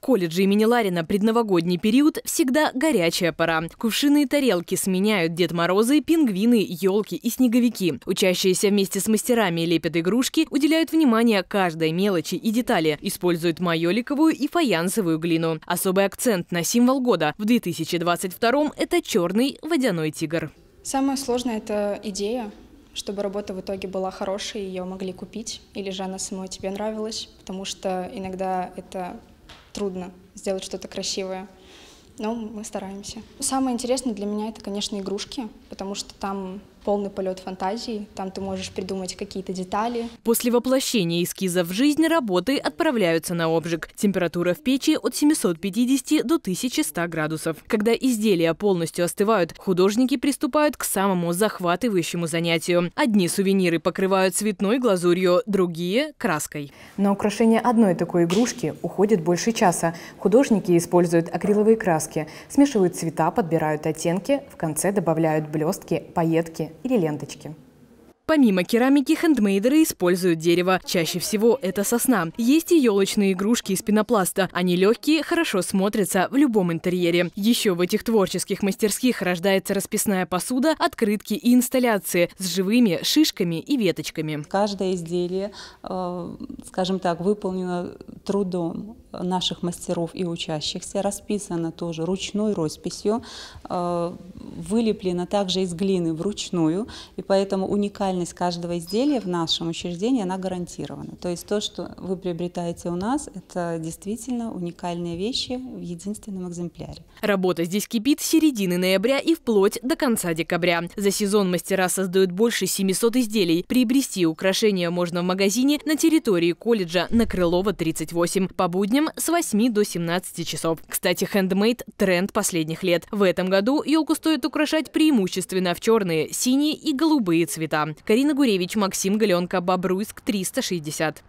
В колледже имени Ларина предновогодний период всегда горячая пора. Кувшины и тарелки сменяют Дед Морозы, пингвины, елки и снеговики. Учащиеся вместе с мастерами лепят игрушки, уделяют внимание каждой мелочи и детали, используют майоликовую и фаянсовую глину. Особый акцент на символ года в 2022 – это черный водяной тигр. Самое сложное – это идея, чтобы работа в итоге была хорошей, ее могли купить, или же она самой тебе нравилась, потому что иногда это трудно сделать что-то красивое. Но мы стараемся. Самое интересное для меня это, конечно, игрушки, потому что там полный полет фантазии. Там ты можешь придумать какие-то детали. После воплощения эскиза в жизнь работы отправляются на обжиг. Температура в печи от 750 до 1100 градусов. Когда изделия полностью остывают, художники приступают к самому захватывающему занятию. Одни сувениры покрывают цветной глазурью, другие – краской. На украшение одной такой игрушки уходит больше часа. Художники используют акриловые краски, смешивают цвета, подбирают оттенки, в конце добавляют блестки, пайетки или ленточки. Помимо керамики, хендмейдеры используют дерево. Чаще всего это сосна. Есть и елочные игрушки из пенопласта. Они легкие, хорошо смотрятся в любом интерьере. Еще в этих творческих мастерских рождается расписная посуда, открытки и инсталляции с живыми шишками и веточками. Каждое изделие, э, скажем так, выполнено трудом наших мастеров и учащихся, расписано тоже ручной росписью, э, вылеплено также из глины вручную, и поэтому уникальность каждого изделия в нашем учреждении, она гарантирована. То есть то, что вы приобретаете у нас, это действительно уникальные вещи в единственном экземпляре. Работа здесь кипит с середины ноября и вплоть до конца декабря. За сезон мастера создают больше 700 изделий. Приобрести украшения можно в магазине на территории колледжа на Крылова 30. 28 по будням с 8 до 17 часов. Кстати, хендмейд – тренд последних лет. В этом году елку стоит украшать преимущественно в черные, синие и голубые цвета. Карина Гуревич, Максим Галенко, Бобруйск, 360.